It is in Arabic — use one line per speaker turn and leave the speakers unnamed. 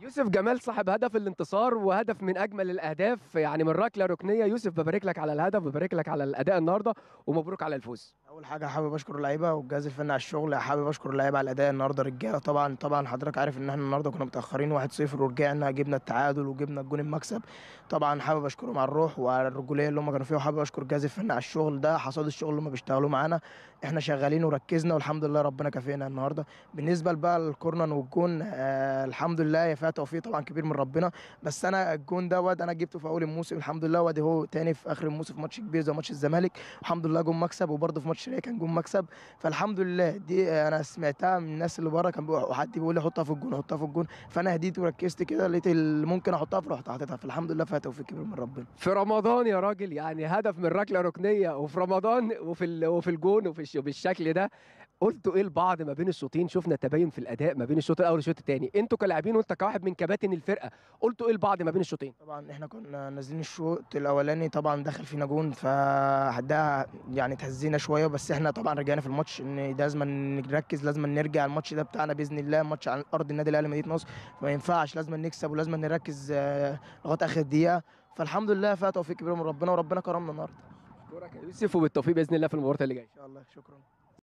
يوسف جمال صاحب هدف الانتصار وهدف من اجمل الاهداف يعني من ركله ركنيه يوسف ببارك لك على الهدف ببارك لك على الاداء النهارده ومبروك على الفوز اول حاجه حابب اشكر اللعيبه والجهاز
الفني على الشغل حابب اشكر اللعيبه على الاداء النهارده رجاله طبعا طبعا حضرتك عارف ان احنا النهارده كنا متاخرين 1-0 ورجعنا جبنا التعادل وجبنا الجون المكسب طبعا حابب اشكرهم على الروح وعلى الرجوليه اللي هم كانوا فيها وحابب اشكر الجهاز الفني على الشغل ده حصاد الشغل اللي هم بيشتغلوه معانا احنا شغالين وركزنا والحمد لله ربنا كافئنا النهارده بالنسبه بقى للكورنر والجون آه الحمد لله يا فيها توفيق طبعا كبير من ربنا بس انا الجون واد انا جبته في اول الموسم الحمد لله وادي هو تاني في اخر الموسم في ماتش كبير زي ماتش الزمالك الحمد لله جون مكسب وبرده في ماتش الشركه كان جون مكسب فالحمد لله دي انا سمعتها من الناس اللي بره كان حد بيقول لي حطها في الجون حطها في الجون فانا هديت وركزت كده لقيت ممكن احطها فرحت حطيتها فالحمد لله فيها توفيق كبير من ربنا
في رمضان يا راجل يعني هدف من ركله ركنيه وفي رمضان وفي وفي الجون وفي بالشكل ده قلتوا ايه لبعض ما بين الشوطين شفنا تباين في الاداء ما بين الشوط الاول والشوط الثاني انتوا كلاعبين وانت كواحد من كباتن الفرقه قلتوا ايه لبعض ما بين الشوطين طبعا احنا
كنا نازلين الشوط الاولاني طبعا دخل فينا جون فده يعني تهزينا شويه بس احنا طبعا رجعنا في الماتش ان ده لازم نركز لازم نرجع الماتش ده بتاعنا باذن الله ماتش على ارض النادي الاهلي مدينه نصر ما ينفعش لازم نكسب ولازم نركز آه، لغايه اخر دقيقه فالحمد لله فيها توفيق كبير من ربنا وربنا كرمنا النهارده شكرا يا يوسف وبالتوفيق باذن الله في المباراه اللي جايه ان شاء الله شكرا